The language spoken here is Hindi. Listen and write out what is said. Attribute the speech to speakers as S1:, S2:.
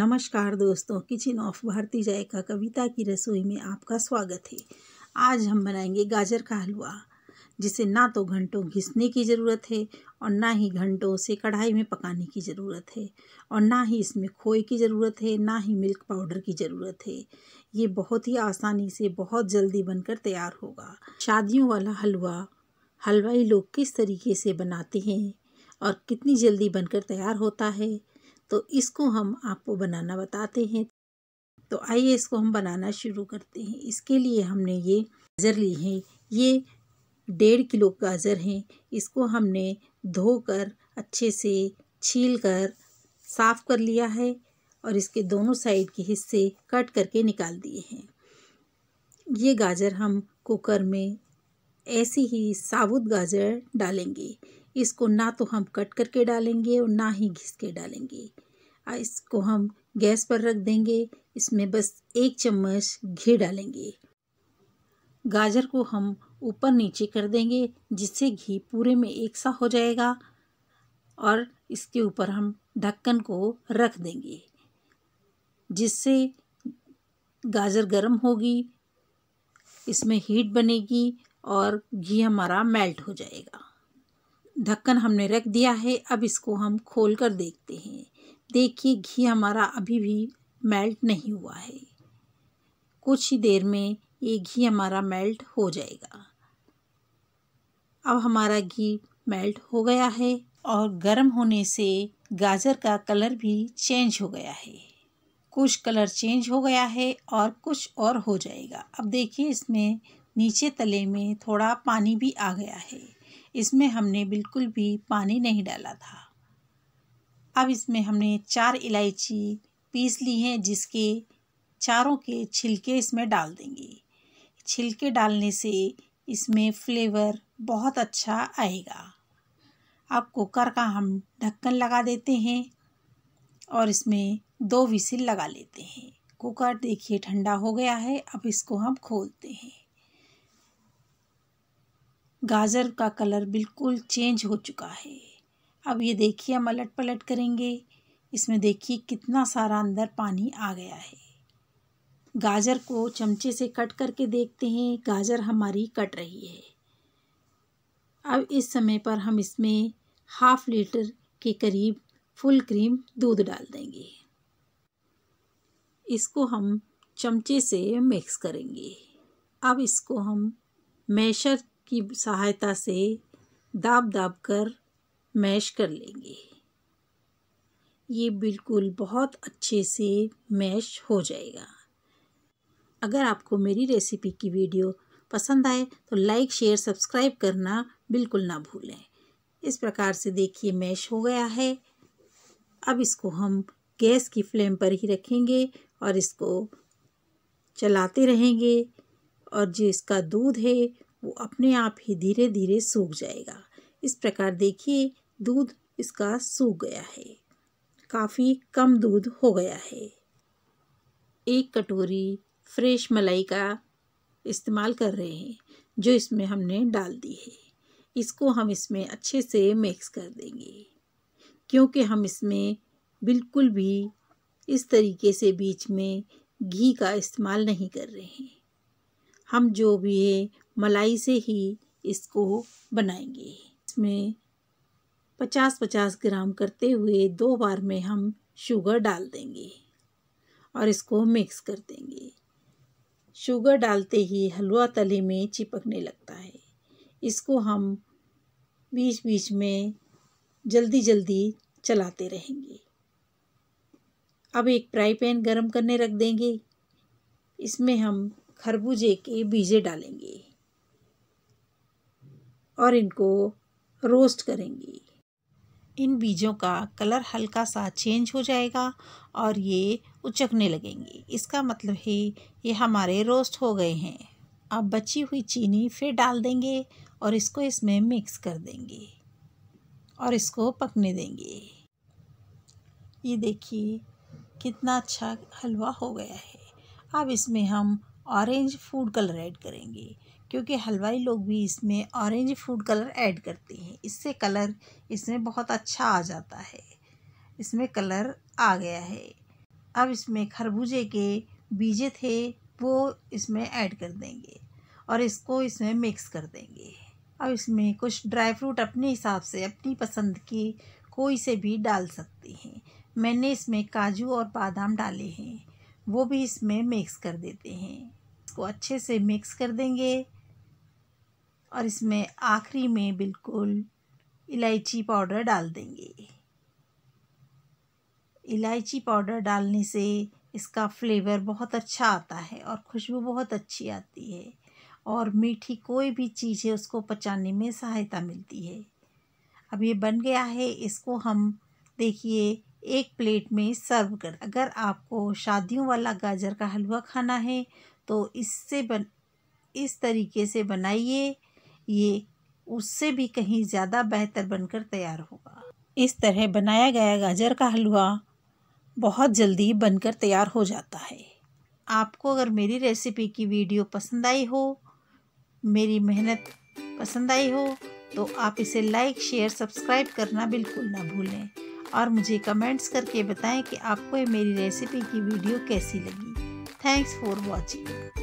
S1: नमस्कार दोस्तों किचन ऑफ भारती जाय का कविता की रसोई में आपका स्वागत है आज हम बनाएंगे गाजर का हलवा जिसे ना तो घंटों घिसने की ज़रूरत है और ना ही घंटों से कढ़ाई में पकाने की ज़रूरत है और ना ही इसमें खोए की ज़रूरत है ना ही मिल्क पाउडर की ज़रूरत है ये बहुत ही आसानी से बहुत जल्दी बनकर तैयार होगा शादियों वाला हलवा हलवाई लोग किस तरीके से बनाते हैं और कितनी जल्दी बनकर तैयार होता है तो इसको हम आपको बनाना बताते हैं तो आइए इसको हम बनाना शुरू करते हैं इसके लिए हमने ये गाजर ली है ये डेढ़ किलो गाजर हैं इसको हमने धोकर अच्छे से छील कर साफ़ कर लिया है और इसके दोनों साइड के हिस्से कट करके निकाल दिए हैं ये गाजर हम कुकर में ऐसे ही साबुत गाजर डालेंगे इसको ना तो हम कट करके डालेंगे और ना ही घिस के डालेंगे इसको हम गैस पर रख देंगे इसमें बस एक चम्मच घी डालेंगे गाजर को हम ऊपर नीचे कर देंगे जिससे घी पूरे में एक सा हो जाएगा और इसके ऊपर हम ढक्कन को रख देंगे जिससे गाजर गर्म होगी इसमें हीट बनेगी और घी हमारा मेल्ट हो जाएगा ढक्कन हमने रख दिया है अब इसको हम खोल कर देखते हैं देखिए घी हमारा अभी भी मेल्ट नहीं हुआ है कुछ ही देर में ये घी हमारा मेल्ट हो जाएगा अब हमारा घी मेल्ट हो गया है और गर्म होने से गाजर का कलर भी चेंज हो गया है कुछ कलर चेंज हो गया है और कुछ और हो जाएगा अब देखिए इसमें नीचे तले में थोड़ा पानी भी आ गया है इसमें हमने बिल्कुल भी पानी नहीं डाला था अब इसमें हमने चार इलायची पीस ली हैं जिसके चारों के छिलके इसमें डाल देंगे छिलके डालने से इसमें फ्लेवर बहुत अच्छा आएगा अब कुकर का हम ढक्कन लगा देते हैं और इसमें दो विसिल लगा लेते हैं कुकर देखिए ठंडा हो गया है अब इसको हम खोलते हैं गाजर का कलर बिल्कुल चेंज हो चुका है अब ये देखिए हम अलट पलट करेंगे इसमें देखिए कितना सारा अंदर पानी आ गया है गाजर को चमचे से कट करके देखते हैं गाजर हमारी कट रही है अब इस समय पर हम इसमें हाफ लीटर के करीब फुल क्रीम दूध डाल देंगे इसको हम चमचे से मिक्स करेंगे अब इसको हम मैशर की सहायता से दाब दाब कर मैश कर लेंगे ये बिल्कुल बहुत अच्छे से मैश हो जाएगा अगर आपको मेरी रेसिपी की वीडियो पसंद आए तो लाइक शेयर सब्सक्राइब करना बिल्कुल ना भूलें इस प्रकार से देखिए मैश हो गया है अब इसको हम गैस की फ्लेम पर ही रखेंगे और इसको चलाते रहेंगे और जो इसका दूध है वो अपने आप ही धीरे धीरे सूख जाएगा इस प्रकार देखिए दूध इसका सूख गया है काफ़ी कम दूध हो गया है एक कटोरी फ्रेश मलाई का इस्तेमाल कर रहे हैं जो इसमें हमने डाल दी है इसको हम इसमें अच्छे से मिक्स कर देंगे क्योंकि हम इसमें बिल्कुल भी इस तरीके से बीच में घी का इस्तेमाल नहीं कर रहे हैं हम जो भी है मलाई से ही इसको बनाएंगे इसमें पचास पचास ग्राम करते हुए दो बार में हम शुगर डाल देंगे और इसको मिक्स कर देंगे शुगर डालते ही हलवा तले में चिपकने लगता है इसको हम बीच बीच में जल्दी जल्दी चलाते रहेंगे अब एक फ्राई पैन गरम करने रख देंगे इसमें हम खरबूजे के बीजे डालेंगे और इनको रोस्ट करेंगी इन बीजों का कलर हल्का सा चेंज हो जाएगा और ये उचकने लगेंगे इसका मतलब है ये हमारे रोस्ट हो गए हैं अब बची हुई चीनी फिर डाल देंगे और इसको इसमें मिक्स कर देंगे और इसको पकने देंगे ये देखिए कितना अच्छा हलवा हो गया है अब इसमें हम ऑरेंज फूड कलर ऐड करेंगे क्योंकि हलवाई लोग भी इसमें ऑरेंज फूड कलर ऐड करते हैं इससे कलर इसमें बहुत अच्छा आ जाता है इसमें कलर आ गया है अब इसमें खरबूजे के बीजे थे वो इसमें ऐड कर देंगे और इसको इसमें मिक्स कर देंगे अब इसमें कुछ ड्राई फ्रूट अपने हिसाब से अपनी पसंद की कोई से भी डाल सकते हैं मैंने इसमें काजू और बादाम डाले हैं वो भी इसमें मिक्स कर देते हैं इसको अच्छे से मिक्स कर देंगे और इसमें आखिरी में बिल्कुल इलायची पाउडर डाल देंगे इलायची पाउडर डालने से इसका फ्लेवर बहुत अच्छा आता है और खुशबू बहुत अच्छी आती है और मीठी कोई भी चीज़ है उसको पचाने में सहायता मिलती है अब ये बन गया है इसको हम देखिए एक प्लेट में सर्व कर अगर आपको शादियों वाला गाजर का हलवा खाना है तो इससे बन इस तरीके से बनाइए ये उससे भी कहीं ज़्यादा बेहतर बनकर तैयार होगा इस तरह बनाया गया गाजर का हलवा बहुत जल्दी बनकर तैयार हो जाता है आपको अगर मेरी रेसिपी की वीडियो पसंद आई हो मेरी मेहनत पसंद आई हो तो आप इसे लाइक शेयर सब्सक्राइब करना बिल्कुल ना भूलें और मुझे कमेंट्स करके बताएं कि आपको ये मेरी रेसिपी की वीडियो कैसी लगी थैंक्स फॉर वॉचिंग